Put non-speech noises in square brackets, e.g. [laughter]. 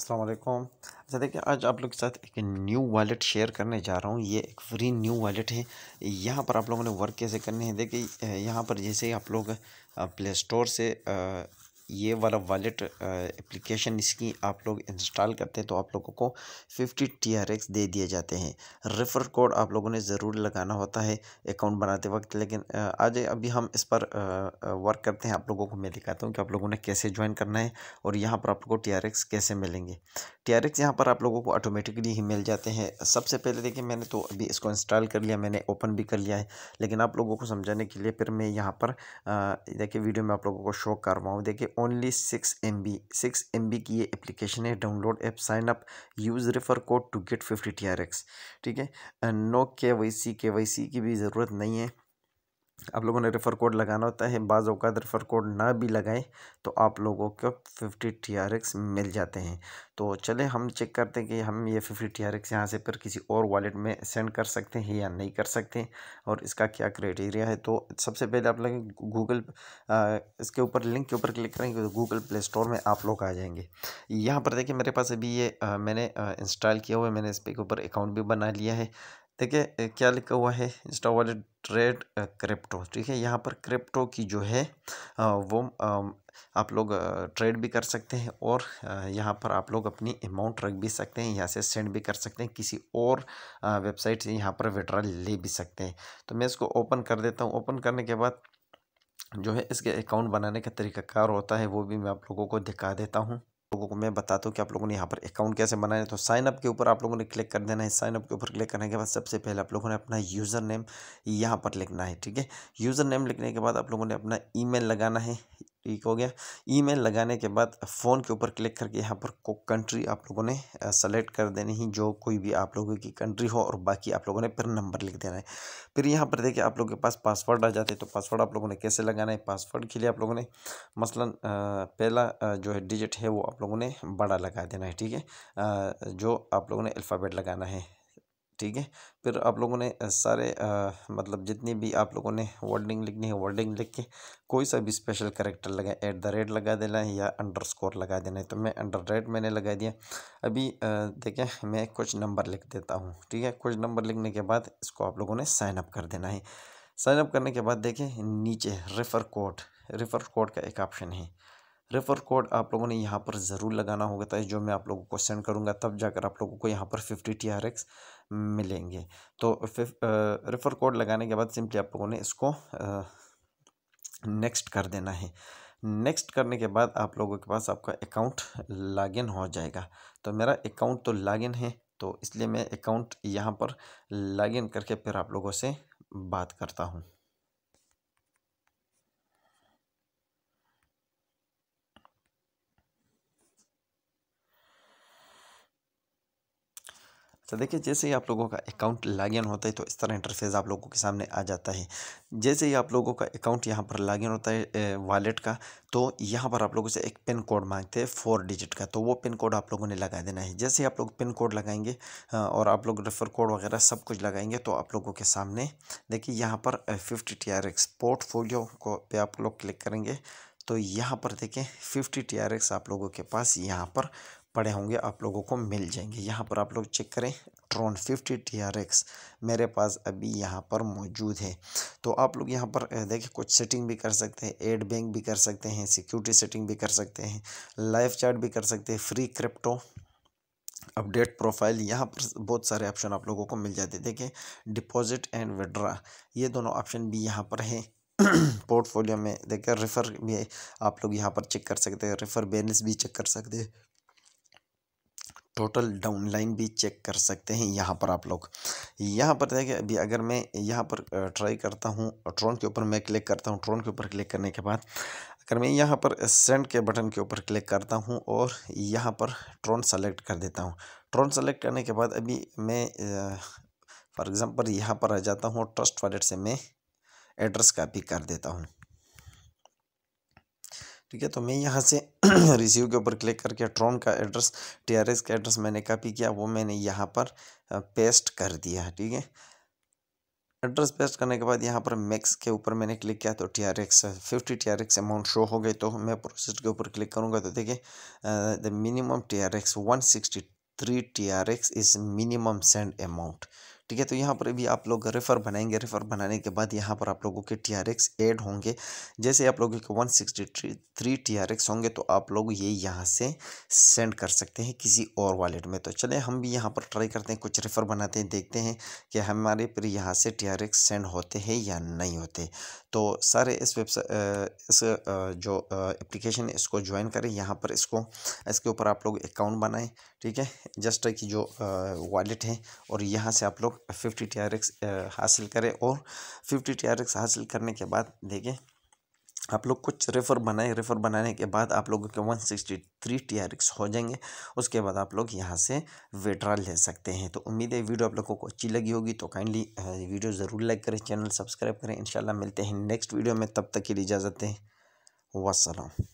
अस्सलाम वालेकुम अच्छा देखिए आज आप लोग के साथ एक न्यू वॉलेट शेयर करने जा रहा हूँ ये एक फ्री न्यू वॉलेट है यहाँ पर आप लोगों ने वर्क कैसे करने हैं देखिए यहाँ पर जैसे आप लोग प्ले स्टोर से ये वाला वॉलेट एप्लीकेशन इसकी आप लोग इंस्टॉल करते हैं तो आप लोगों को 50 TRX दे दिए जाते हैं रेफ़र कोड आप लोगों ने ज़रूर लगाना होता है अकाउंट बनाते वक्त लेकिन आज अभी हम इस पर वर्क करते हैं आप लोगों को मैं दिखाता हूँ कि आप लोगों ने कैसे ज्वाइन करना है और यहाँ पर आप लोगों को टी कैसे मिलेंगे टी आर यहाँ पर आप लोगों को ऑटोमेटिकली ही मिल जाते हैं सबसे पहले देखिए मैंने तो अभी इसको इंस्टॉल कर लिया मैंने ओपन भी कर लिया है लेकिन आप लोगों को समझाने के लिए फिर मैं यहाँ पर देखिए वीडियो में आप लोगों को शो करवाऊँ देखिए only six M B six M B की ये एप्लीकेशन है download app sign up use refer code to get fifty T R X ठीक है नो के वाई सी के वाई सी की भी ज़रूरत नहीं है आप लोगों ने रेफ़र कोड लगाना होता है बाज़ अवत रेफ़र कोड ना भी लगाएं तो आप लोगों को फिफ्टी टी आर एक्स मिल जाते हैं तो चले हम चेक करते हैं कि हम ये फिफ्टी टी आर एक्स यहाँ से फिर किसी और वॉलेट में सेंड कर सकते हैं या नहीं कर सकते और इसका क्या क्राइटेरिया है तो सबसे पहले आप लोग गूगल इसके ऊपर लिंक के ऊपर क्लिक करेंगे तो गूगल प्ले स्टोर में आप लोग आ जाएंगे यहाँ पर देखिए मेरे पास अभी ये आ, मैंने इंस्टॉल किया हुआ है मैंने इस पे के ऊपर अकाउंट भी बना लिया है देखिए क्या लिखा हुआ है इंस्टा वॉलेट ट्रेड क्रिप्टो ठीक है यहाँ पर क्रिप्टो की जो है वो आप लोग ट्रेड भी कर सकते हैं और यहाँ पर आप लोग अपनी अमाउंट रख भी सकते हैं यहाँ से सेंड भी कर सकते हैं किसी और वेबसाइट से यहाँ पर विड्रा ले भी सकते हैं तो मैं इसको ओपन कर देता हूँ ओपन करने के बाद जो है इसके अकाउंट बनाने का तरीकाकार होता है वो भी मैं आप लोगों को दिखा देता हूँ लोगों को मैं बताता हूँ कि आप लोगों ने यहाँ पर अकाउंट कैसे बनाया है तो साइन अप के ऊपर आप लोगों ने क्लिक कर देना है साइन अप के ऊपर क्लिक करने के बाद सबसे पहले आप लोगों ने अपना यूज़र नेम यहाँ पर लिखना है ठीक है यूज़र नेम लिखने के बाद आप लोगों ने अपना ई लगाना है ठीक हो गया ईमेल लगाने के बाद फ़ोन के ऊपर क्लिक करके यहाँ पर को कंट्री आप लोगों ने सेलेक्ट कर देनी ही जो कोई भी आप लोगों की कंट्री हो और बाकी आप लोगों ने फिर नंबर लिख देना है फिर यहाँ पर देखिए आप लोगों के पास पासवर्ड आ जाते हैं तो पासवर्ड आप लोगों ने कैसे लगाना है पासवर्ड के लिए आप लोगों ने मसलन पहला जो है डिजिट है वो आप लोगों ने बड़ा लगा देना है ठीक है जो आप लोगों ने अल्फ़ाबेट लगाना है ठीक है फिर आप लोगों ने सारे आ, मतलब जितनी भी आप लोगों ने वर्डिंग लिखनी है वर्डिंग लिख के कोई सा भी स्पेशल करेक्टर लगाए एट द रेट लगा देना है या अंडर स्कोर लगा देना है तो मैं अंडर रेट मैंने लगा दिया अभी देखें मैं कुछ नंबर लिख देता हूँ ठीक है कुछ नंबर लिखने के बाद इसको आप लोगों ने साइन अप कर देना है साइनअप करने के बाद देखें नीचे रेफ़र कोड रेफ़र कोड का एक ऑप्शन है रेफर कोड आप लोगों ने यहाँ पर ज़रूर लगाना होगा था जो मैं आप लोगों को सेंड करूँगा तब जाकर आप लोगों को यहाँ पर फिफ्टी टी आर एक्स मिलेंगे तो रेफर कोड लगाने के बाद सिंपली आप लोगों ने इसको नेक्स्ट कर देना है नेक्स्ट करने के बाद आप लोगों के पास आपका अकाउंट लॉगिन हो जाएगा तो मेरा अकाउंट तो लॉगिन है तो इसलिए मैं अकाउंट यहाँ पर लॉगिन करके फिर आप लोगों से बात करता हूँ तो देखिए जैसे ही आप लोगों का अकाउंट लॉगिन होता है तो इस तरह इंटरफेस आप लोगों के सामने आ जाता है जैसे ही आप लोगों का अकाउंट यहाँ पर लॉगिन होता है वॉलेट का तो यहाँ पर आप लोगों से एक पिन कोड मांगते हैं फोर डिजिट का तो वो पिन कोड आप लोगों ने लगा देना है जैसे ही आप लोग पिन कोड लगाएंगे और आप लोग रेफर कोड वगैरह सब कुछ लगाएंगे तो आप लोगों के सामने देखिए यहाँ पर fifty T R X portfolio को पे आप लोग क्लिक करेंगे तो यहाँ पर देखें फिफ्टी टी आर एक्स आप लोगों के पास यहाँ पर पड़े होंगे आप लोगों को मिल जाएंगे यहाँ पर आप लोग चेक करें Tron fifty T R X मेरे पास अभी यहाँ पर मौजूद है तो आप लोग यहाँ पर देखिए कुछ सेटिंग भी कर सकते हैं एड बैंक भी कर सकते हैं सिक्योरिटी सेटिंग भी कर सकते हैं लाइव चार्ट भी कर सकते हैं फ्री क्रिप्टो अपडेट प्रोफाइल यहाँ पर बहुत सारे ऑप्शन आप लोगों को मिल जाते हैं देखें डिपॉजिट एंड विड्रा ये दोनों ऑप्शन भी यहाँ पर हैं पोर्टफोलियो [clears throat] में देखिए रेफ़र भी आप लोग यहाँ पर चेक कर सकते हैं रेफ़र बैलेंस भी चेक कर सकते हैं टोटल डाउनलाइन भी चेक कर सकते हैं यहाँ पर आप लोग यहाँ पर देखिए अभी अगर मैं यहाँ पर ट्राई करता हूँ ट्रोन के ऊपर मैं क्लिक करता हूँ ट्रोन के ऊपर क्लिक करने के बाद अगर मैं यहाँ पर सेंड के बटन के ऊपर क्लिक करता हूँ और यहाँ पर ट्रोन सेलेक्ट कर देता हूँ ट्रोन सेलेक्ट करने के बाद अभी मैं फॉर एग्ज़ाम्पल यहाँ पर आ जाता हूँ ट्रस्ट वॉलेट से मैं एड्रेस कापी कर देता हूँ ठीक है तो मैं यहाँ से रिसीव [clears throat] के ऊपर क्लिक करके ट्रॉन का एड्रेस टी का एड्रेस मैंने कॉपी किया वो मैंने यहाँ पर पेस्ट कर दिया ठीक है एड्रेस पेस्ट करने के बाद यहाँ पर मैक्स के ऊपर मैंने क्लिक किया तो T R X fifty T R X amount show हो गई तो मैं प्रोसेस के ऊपर क्लिक करूँगा तो देखिए the minimum T R X one sixty three T R X is minimum send amount ठीक है तो यहाँ पर भी आप लोग रेफ़र बनाएंगे रेफ़र बनाने के बाद यहाँ पर आप लोगों के टी आर एक्स एड होंगे जैसे आप लोगों के one sixty three T R X होंगे तो आप लोग ये यहाँ से सेंड कर सकते हैं किसी और वॉलेट में तो चले हम भी यहाँ पर ट्राई करते हैं कुछ रेफ़र बनाते हैं देखते हैं कि हमारे पर यहाँ से टी आर एक्स सेंड होते हैं या नहीं होते तो सारे इस वेबसाइट इस जो एप्लीकेशन इसको ज्वाइन करें यहाँ पर इसको इसके ऊपर आप लोग अकाउंट बनाएं ठीक है जस्ट की जो वॉलेट है और यहाँ से आप लोग फिफ्टी टी आर एक्स हासिल करें और फिफ्टी टी आर एक्स हासिल करने के बाद देखें आप लोग कुछ रेफर बनाए रेफर बनाने के बाद आप लोगों के one sixty three T R X हो जाएंगे उसके बाद आप लोग यहाँ से विड्रा ले सकते हैं तो उम्मीद है वीडियो आप लोगों को अच्छी लगी होगी तो काइंडली वीडियो ज़रूर लाइक करें चैनल सब्सक्राइब करें इंशाल्लाह मिलते हैं नेक्स्ट वीडियो में तब तक के लिए इजाज़त दें वसलम